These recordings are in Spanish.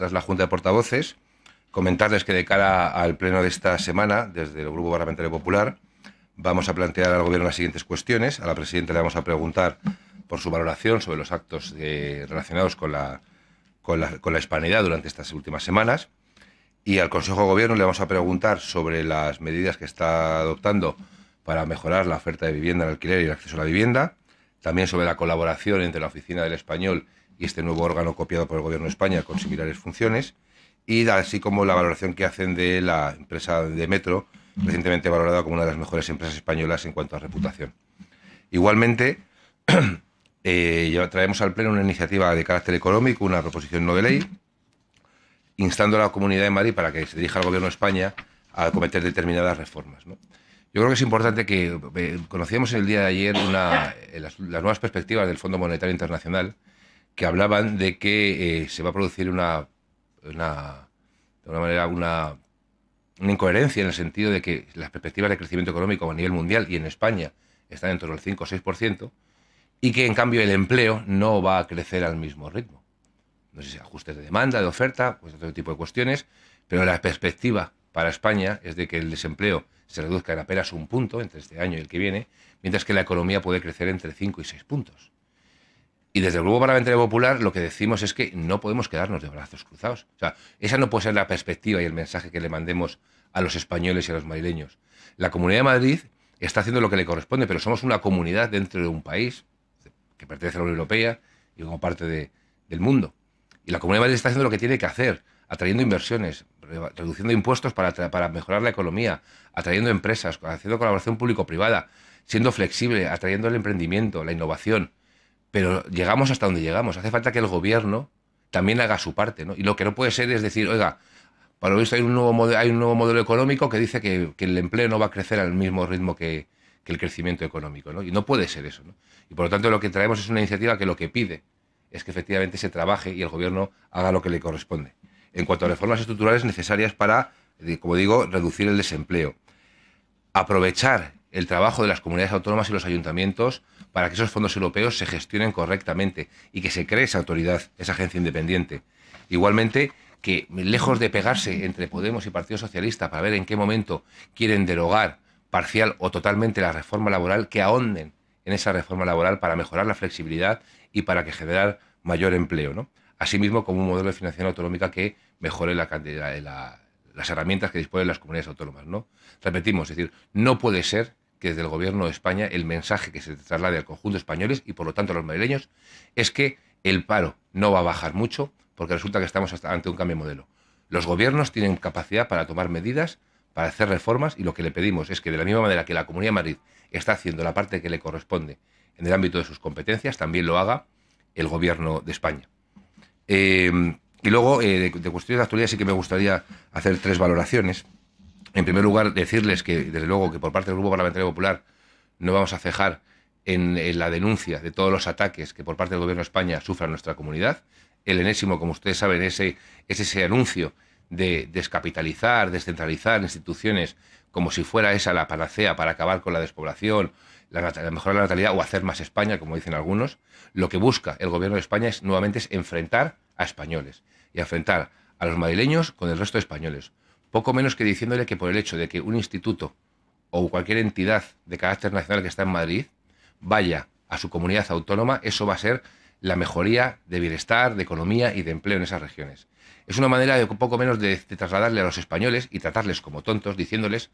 tras la Junta de Portavoces, comentarles que de cara al pleno de esta semana, desde el Grupo Parlamentario Popular, vamos a plantear al Gobierno las siguientes cuestiones. A la Presidenta le vamos a preguntar por su valoración sobre los actos eh, relacionados con la, la, con hispanidad durante estas últimas semanas. Y al Consejo de Gobierno le vamos a preguntar sobre las medidas que está adoptando para mejorar la oferta de vivienda en alquiler y el acceso a la vivienda. También sobre la colaboración entre la Oficina del Español y y este nuevo órgano copiado por el Gobierno de España con similares funciones, y así como la valoración que hacen de la empresa de Metro, recientemente valorada como una de las mejores empresas españolas en cuanto a reputación. Igualmente, eh, traemos al Pleno una iniciativa de carácter económico, una proposición no de ley, instando a la Comunidad de Madrid para que se dirija al Gobierno de España a cometer determinadas reformas. Yo creo que es importante que eh, conocíamos el día de ayer eh, las, las, nuevas perspectivas del Fondo Monetario Internacional que hablaban de que eh, se va a producir una, una de una manera, una, incoherencia en el sentido de que las perspectivas de crecimiento económico a nivel mundial y en España están en torno al 5 o 6%, y que en cambio el empleo no va a crecer al mismo ritmo. No sé si ajustes de demanda, de oferta, pues otro tipo de cuestiones, pero la perspectiva para España es de que el desempleo se reduzca en apenas un punto entre este año y el que viene, mientras que la economía puede crecer entre 5 y 6 puntos. Y desde el Grupo Parlamentario Popular lo que decimos es que no podemos quedarnos de brazos cruzados. O sea, esa no puede ser la perspectiva y el mensaje que le mandemos a los españoles y a los madrileños. La Comunidad de Madrid está haciendo lo que le corresponde, pero somos una comunidad dentro de un país que pertenece a la Unión Europea y como parte del mundo. Y la Comunidad de Madrid está haciendo lo que tiene que hacer, atrayendo inversiones, reduciendo impuestos para, para mejorar la economía, atrayendo empresas, haciendo colaboración público-privada, siendo flexible, atrayendo el emprendimiento, la innovación pero llegamos hasta donde llegamos. Hace falta que el gobierno también haga su parte, ¿no? Y lo que no puede ser es decir, oiga, para lo visto hay un nuevo, hay un nuevo modelo económico que dice que, el empleo no va a crecer al mismo ritmo que, el crecimiento económico, Y no puede ser eso, Y por lo tanto lo que traemos es una iniciativa que lo que pide es que efectivamente se trabaje y el gobierno haga lo que le corresponde. En cuanto a reformas estructurales necesarias para, como digo, reducir el desempleo. Aprovechar el trabajo de las comunidades autónomas y los ayuntamientos para que esos fondos europeos se gestionen correctamente y que se cree esa autoridad, esa agencia independiente. Igualmente, que lejos de pegarse entre Podemos y Partido Socialista para ver en qué momento quieren derogar parcial o totalmente la reforma laboral, que ahonden en esa reforma laboral para mejorar la flexibilidad y para que generar mayor empleo, ¿no? Asimismo, como un modelo de financiación autonómica que mejore la cantidad de la, las herramientas que disponen las comunidades autónomas. ¿no? Repetimos, es decir, no puede ser que desde el Gobierno de España el mensaje que se traslade al conjunto de españoles y por lo tanto a los madrileños es que el paro no va a bajar mucho porque resulta que estamos hasta ante un cambio de modelo. Los gobiernos tienen capacidad para tomar medidas, para hacer reformas y lo que le pedimos es que de la misma manera que la Comunidad de Madrid está haciendo la parte que le corresponde en el ámbito de sus competencias, también lo haga el Gobierno de España. Eh, y luego, eh, de, cuestiones de actualidad, sí que me gustaría hacer tres valoraciones. En primer lugar, decirles que, desde luego, que por parte del Grupo Parlamentario Popular no vamos a cejar en, la denuncia de todos los ataques que por parte del Gobierno de España sufra nuestra comunidad. El enésimo, como ustedes saben, ese, es ese anuncio de descapitalizar, descentralizar instituciones como si fuera esa la panacea para acabar con la despoblación, la, mejor mejorar la natalidad o hacer más España, como dicen algunos. Lo que busca el Gobierno de España es nuevamente es enfrentar a españoles y a enfrentar a los madrileños con el resto de españoles. Poco menos que diciéndole que por el hecho de que un instituto o cualquier entidad de carácter nacional que está en Madrid vaya a su comunidad autónoma, eso va a ser la mejoría de bienestar, de economía y de empleo en esas regiones. Es una manera de poco menos de, de, trasladarle a los españoles y tratarles como tontos, diciéndoles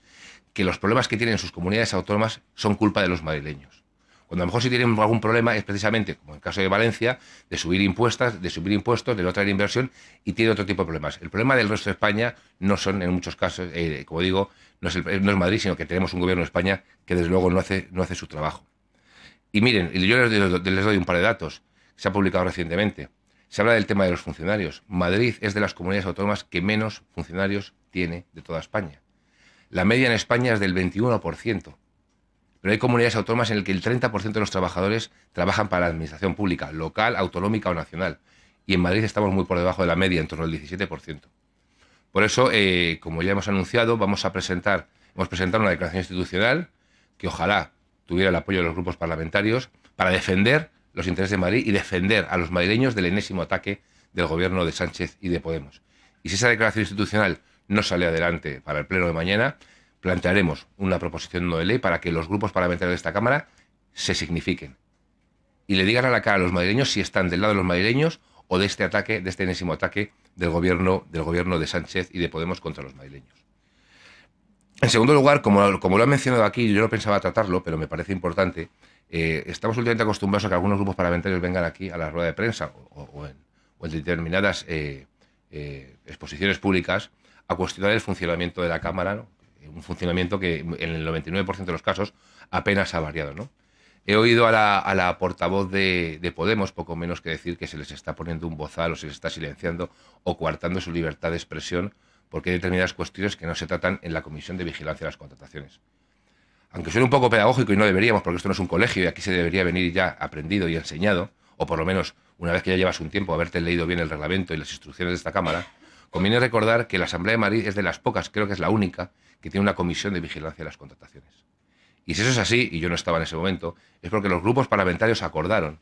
que los problemas que tienen sus comunidades autónomas son culpa de los madrileños. Cuando a lo mejor si tienen algún problema es precisamente, como en el caso de Valencia, de subir impuestas, de subir impuestos, de no traer inversión y tiene otro tipo de problemas. El problema del resto de España no son en muchos casos, eh, como digo, no es, Madrid, sino que tenemos un gobierno de España que desde luego no hace, no hace su trabajo. Y miren, yo les doy, un par de datos se ha publicado recientemente. Se habla del tema de los funcionarios. Madrid es de las comunidades autónomas que menos funcionarios tiene de toda España. La media en España es del 21% pero hay comunidades autónomas en las que el 30% de los trabajadores trabajan para la administración pública, local, autonómica o nacional. Y en Madrid estamos muy por debajo de la media, en torno al 17%. Por eso, eh, como ya hemos anunciado, vamos a presentar, hemos presentado una declaración institucional que ojalá tuviera el apoyo de los grupos parlamentarios para defender los intereses de Madrid y defender a los madrileños del enésimo ataque del gobierno de Sánchez y de Podemos. Y si esa declaración institucional no sale adelante para el pleno de mañana, plantearemos una proposición no de ley para que los grupos parlamentarios de esta Cámara se signifiquen y le digan a la cara a los madrileños si están del lado de los madrileños o de este ataque, de este enésimo ataque del gobierno, del gobierno de Sánchez y de Podemos contra los madrileños. En segundo lugar, como, lo han mencionado aquí, yo no pensaba tratarlo, pero me parece importante, eh, estamos últimamente acostumbrados a que algunos grupos parlamentarios vengan aquí a la rueda de prensa o, en, determinadas eh, eh, exposiciones públicas a cuestionar el funcionamiento de la Cámara, ¿no? un funcionamiento que en el 99% de los casos apenas ha variado. ¿no? He oído a la, portavoz de, de, Podemos poco menos que decir que se les está poniendo un bozal o se les está silenciando o coartando su libertad de expresión porque hay determinadas cuestiones que no se tratan en la Comisión de Vigilancia de las Contrataciones. Aunque suene un poco pedagógico y no deberíamos, porque esto no es un colegio y aquí se debería venir ya aprendido y enseñado, o por lo menos una vez que ya llevas un tiempo haberte leído bien el reglamento y las instrucciones de esta Cámara, Conviene recordar que la Asamblea de Madrid es de las pocas, creo que es la única, que tiene una comisión de vigilancia de las contrataciones. Y si eso es así, y yo no estaba en ese momento, es porque los grupos parlamentarios acordaron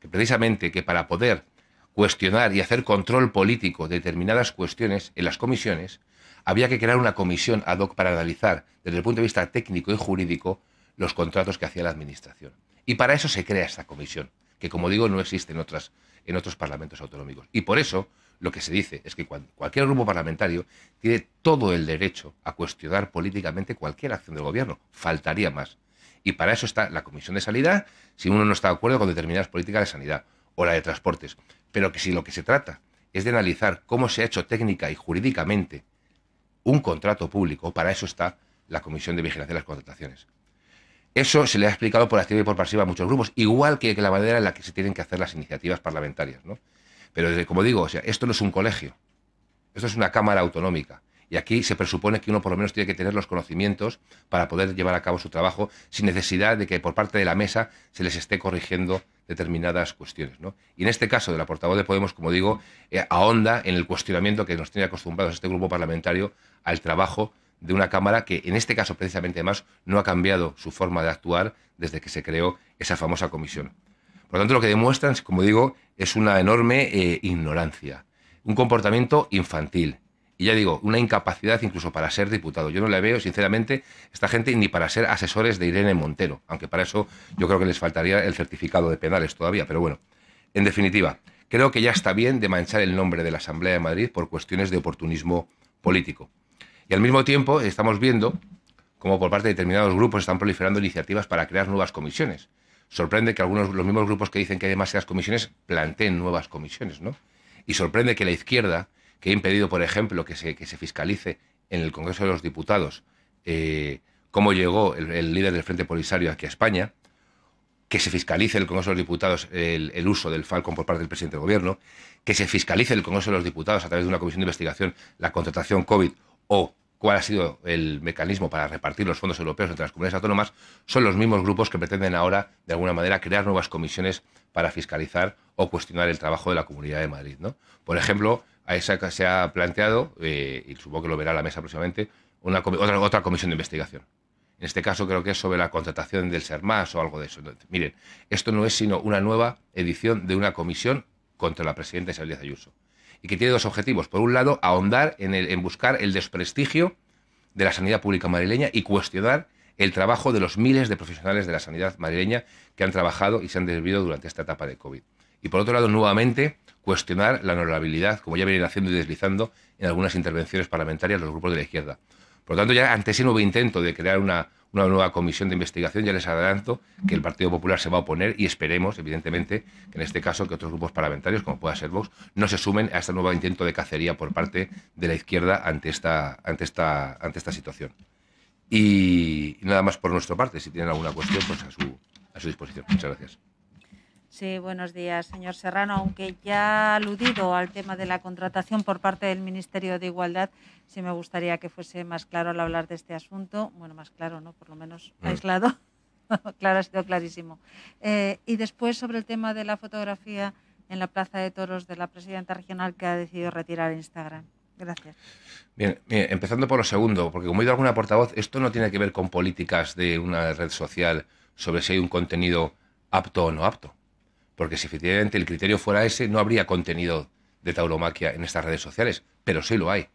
que precisamente que para poder cuestionar y hacer control político determinadas cuestiones en las comisiones, había que crear una comisión ad hoc para analizar desde el punto de vista técnico y jurídico los contratos que hacía la Administración. Y para eso se crea esta comisión, que como digo no existe en, otras, en otros parlamentos autonómicos. Y por eso lo que se dice es que cualquier grupo parlamentario tiene todo el derecho a cuestionar políticamente cualquier acción del gobierno. Faltaría más. Y para eso está la Comisión de Sanidad, si uno no está de acuerdo con determinadas políticas de sanidad o la de transportes. Pero que si lo que se trata es de analizar cómo se ha hecho técnica y jurídicamente un contrato público, para eso está la Comisión de Vigilancia de las Contrataciones. Eso se le ha explicado por activa y por pasiva a muchos grupos, igual que la manera en la que se tienen que hacer las iniciativas parlamentarias. ¿no? Pero eh, como digo, o sea, esto no es un colegio, esto es una cámara autonómica. Y aquí se presupone que uno por lo menos tiene que tener los conocimientos para poder llevar a cabo su trabajo sin necesidad de que por parte de la mesa se les esté corrigiendo determinadas cuestiones. Y en este caso de la portavoz de Podemos, como digo, eh, ahonda en el cuestionamiento que nos tiene acostumbrados este grupo parlamentario al trabajo de una Cámara que en este caso precisamente además no ha cambiado su forma de actuar desde que se creó esa famosa comisión. Por lo tanto, lo que demuestran, como digo, es una enorme eh, ignorancia, un comportamiento infantil. Y ya digo, una incapacidad incluso para ser diputado. Yo no la veo, sinceramente, esta gente ni para ser asesores de Irene Montero, aunque para eso yo creo que les faltaría el certificado de penales todavía. Pero bueno, en definitiva, creo que ya está bien de manchar el nombre de la Asamblea de Madrid por cuestiones de oportunismo político. Y al mismo tiempo estamos viendo cómo por parte de determinados grupos están proliferando iniciativas para crear nuevas comisiones. Sorprende que algunos, los mismos grupos que dicen que hay demasiadas comisiones planteen nuevas comisiones, ¿no? Y sorprende que la izquierda, que ha impedido, por ejemplo, que se, se fiscalice en el Congreso de los Diputados eh, cómo llegó el, líder del Frente Polisario aquí a España, que se fiscalice en el Congreso de los Diputados el, uso del Falcon por parte del presidente del Gobierno, que se fiscalice en el Congreso de los Diputados a través de una comisión de investigación la contratación COVID o cuál ha sido el mecanismo para repartir los fondos europeos entre las comunidades autónomas, son los mismos grupos que pretenden ahora, de alguna manera, crear nuevas comisiones para fiscalizar o cuestionar el trabajo de la Comunidad de Madrid. ¿no? Por ejemplo, a se ha planteado, eh, y supongo que lo verá la mesa próximamente, otra, comisión de investigación. En este caso creo que es sobre la contratación del SERMAS o algo de eso. miren, esto no es sino una nueva edición de una comisión contra la presidenta Isabel Díaz Ayuso y que tiene dos objetivos. Por un lado, ahondar en, en buscar el desprestigio de la sanidad pública madrileña y cuestionar el trabajo de los miles de profesionales de la sanidad madrileña que han trabajado y se han desvivido durante esta etapa de COVID. Y por otro lado, nuevamente, cuestionar la honorabilidad, como ya vienen haciendo y deslizando en algunas intervenciones parlamentarias los grupos de la izquierda. Por lo tanto, ya ante ese nuevo intento de crear una, una nueva comisión de investigación. Ya les adelanto que el Partido Popular se va a oponer y esperemos, evidentemente, que en este caso que otros grupos parlamentarios, como pueda ser Vox, no se sumen a este nuevo intento de cacería por parte de la izquierda ante esta, ante esta, ante esta situación. Y nada más por nuestra parte. Si tienen alguna cuestión, pues a su, a su disposición. Muchas gracias. Sí, buenos días, señor Serrano. Aunque ya ha aludido al tema de la contratación por parte del Ministerio de Igualdad, sí me gustaría que fuese más claro al hablar de este asunto. Bueno, más claro, ¿no? Por lo menos mm. aislado. claro, ha sido clarísimo. Eh, y después, sobre el tema de la fotografía en la Plaza de Toros de la presidenta regional que ha decidido retirar Instagram. Gracias. Bien, empezando por lo segundo, porque como he dicho alguna portavoz, esto no tiene que ver con políticas de una red social sobre si hay un contenido apto o no apto. Porque si efectivamente el criterio fuera ese, no habría contenido de tauromaquia en estas redes sociales, pero sí lo hay.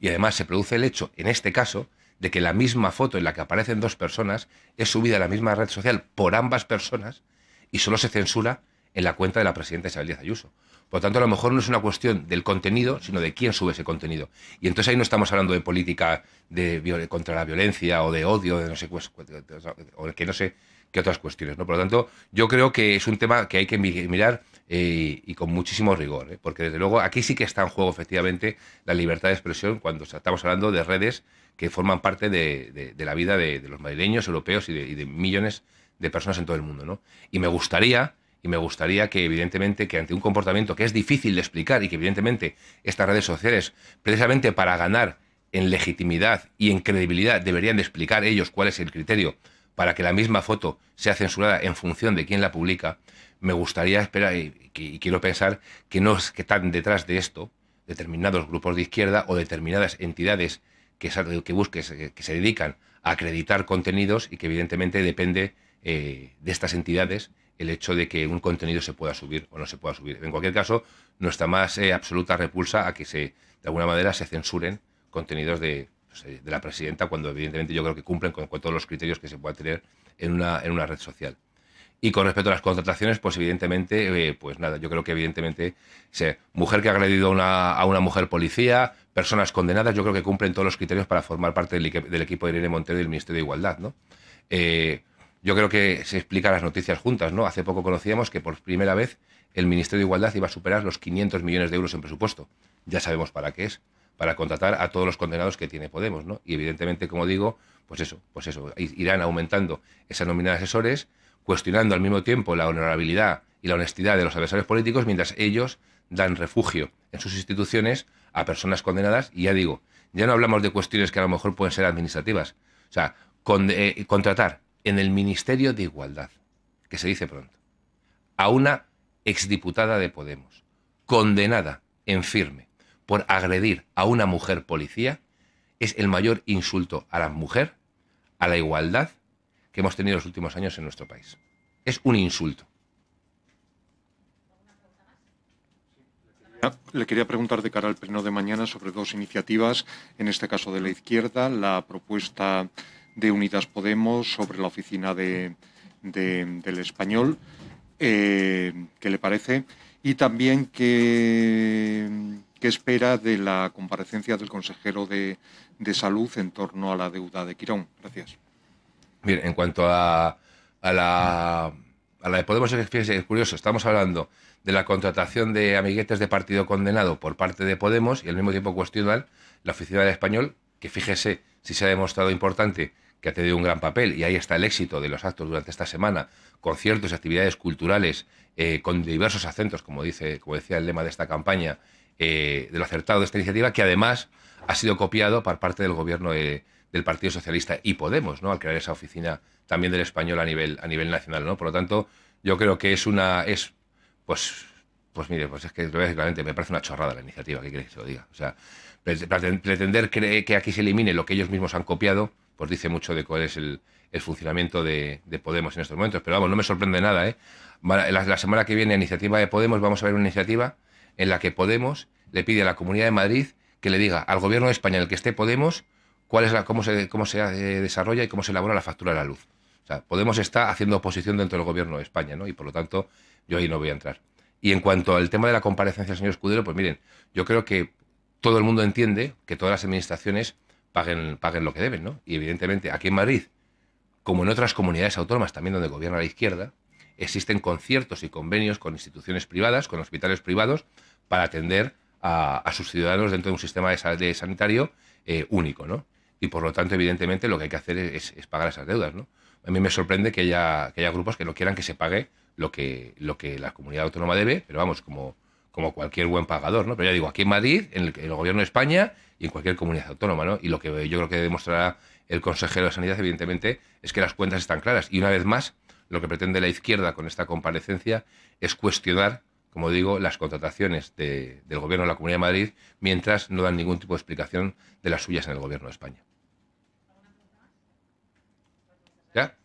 Y además se produce el hecho, en este caso, de que la misma foto en la que aparecen dos personas es subida a la misma red social por ambas personas y solo se censura en la cuenta de la presidenta Isabel Díaz Ayuso. Por lo tanto, a lo mejor no es una cuestión del contenido, sino de quién sube ese contenido. Y entonces ahí no estamos hablando de política de, contra la violencia o de odio, de no sé o que no sé que otras cuestiones. ¿no? Por lo tanto, yo creo que es un tema que hay que mirar eh, y con muchísimo rigor, ¿eh? porque desde luego aquí sí que está en juego efectivamente la libertad de expresión cuando estamos hablando de redes que forman parte de, la vida de, los madrileños, europeos y, de, millones de personas en todo el mundo. ¿no? Y me gustaría y me gustaría que evidentemente que ante un comportamiento que es difícil de explicar y que evidentemente estas redes sociales precisamente para ganar en legitimidad y en credibilidad deberían de explicar ellos cuál es el criterio para que la misma foto sea censurada en función de quién la publica, me gustaría esperar y, quiero pensar que no es que están detrás de esto determinados grupos de izquierda o determinadas entidades que, busques, eh, que se dedican a acreditar contenidos y que evidentemente depende eh, de estas entidades el hecho de que un contenido se pueda subir o no se pueda subir. En cualquier caso, nuestra más eh, absoluta repulsa a que se, de alguna manera se censuren contenidos de, de la presidenta, cuando evidentemente yo creo que cumplen con, todos los criterios que se pueda tener en una, red social. Y con respecto a las contrataciones, pues evidentemente, eh, pues nada, yo creo que evidentemente, mujer que ha agredido a una mujer policía, personas condenadas, yo creo que cumplen todos los criterios para formar parte del, equipo de Irene Montero y del Ministerio de Igualdad, ¿no? Eh, yo creo que se explica las noticias juntas, ¿no? Hace poco conocíamos que por primera vez el Ministerio de Igualdad iba a superar los 500 millones de euros en presupuesto. Ya sabemos para qué es para contratar a todos los condenados que tiene Podemos, ¿no? Y evidentemente, como digo, pues eso, pues eso, irán aumentando esa nómina de asesores, cuestionando al mismo tiempo la honorabilidad y la honestidad de los adversarios políticos, mientras ellos dan refugio en sus instituciones a personas condenadas, y ya digo, ya no hablamos de cuestiones que a lo mejor pueden ser administrativas, o sea, eh, contratar en el Ministerio de Igualdad, que se dice pronto, a una exdiputada de Podemos, condenada en firme por agredir a una mujer policía es el mayor insulto a la mujer, a la igualdad que hemos tenido los últimos años en nuestro país. Es un insulto. Ah, le quería preguntar de cara al pleno de mañana sobre dos iniciativas, en este caso de la izquierda, la propuesta de Unidas Podemos sobre la oficina del español, eh, ¿qué le parece? Y también que ¿Qué espera de la comparecencia del consejero de, Salud en torno a la deuda de Quirón? Gracias. Bien, en cuanto a, a la la de Podemos, es curioso, estamos hablando de la contratación de amiguetes de partido condenado por parte de Podemos y al mismo tiempo cuestionan la oficina del español, que fíjese si se ha demostrado importante, que ha tenido un gran papel y ahí está el éxito de los actos durante esta semana, conciertos, y actividades culturales eh, con diversos acentos, como, dice, como decía el lema de esta campaña, eh, de lo acertado de esta iniciativa, que además ha sido copiado por parte del gobierno eh, del Partido Socialista y Podemos, ¿no? al crear esa oficina también del español a nivel, a nivel nacional. ¿no? Por lo tanto, yo creo que es una... Es, pues, pues mire, pues es que básicamente me parece una chorrada la iniciativa, que se lo diga? O sea, pretender que, aquí se elimine lo que ellos mismos han copiado, pues dice mucho de cuál es el, funcionamiento de, Podemos en estos momentos. Pero vamos, no me sorprende nada. ¿eh? La, la, semana que viene, iniciativa de Podemos, vamos a ver una iniciativa en la que Podemos le pide a la Comunidad de Madrid que le diga al gobierno de España en el que esté Podemos cuál es la, cómo, se, cómo se desarrolla y cómo se elabora la factura de la luz. O sea, Podemos está haciendo oposición dentro del gobierno de España, ¿no? Y por lo tanto, yo ahí no voy a entrar. Y en cuanto al tema de la comparecencia del señor Escudero, pues miren, yo creo que todo el mundo entiende que todas las administraciones paguen, paguen lo que deben, ¿no? Y evidentemente aquí en Madrid, como en otras comunidades autónomas también donde gobierna la izquierda, existen conciertos y convenios con instituciones privadas, con hospitales privados, para atender a, sus ciudadanos dentro de un sistema de, sanitario eh, único, ¿no? Y por lo tanto, evidentemente, lo que hay que hacer es, pagar esas deudas, ¿no? A mí me sorprende que haya, que haya grupos que no quieran que se pague lo que, lo que la comunidad autónoma debe, pero vamos, como, como cualquier buen pagador, ¿no? Pero ya digo, aquí en Madrid, en el, en el, gobierno de España y en cualquier comunidad autónoma, ¿no? Y lo que yo creo que demostrará el consejero de Sanidad, evidentemente, es que las cuentas están claras. Y una vez más, lo que pretende la izquierda con esta comparecencia es cuestionar, como digo, las contrataciones del Gobierno de la Comunidad de Madrid, mientras no dan ningún tipo de explicación de las suyas en el Gobierno de España. ¿Ya?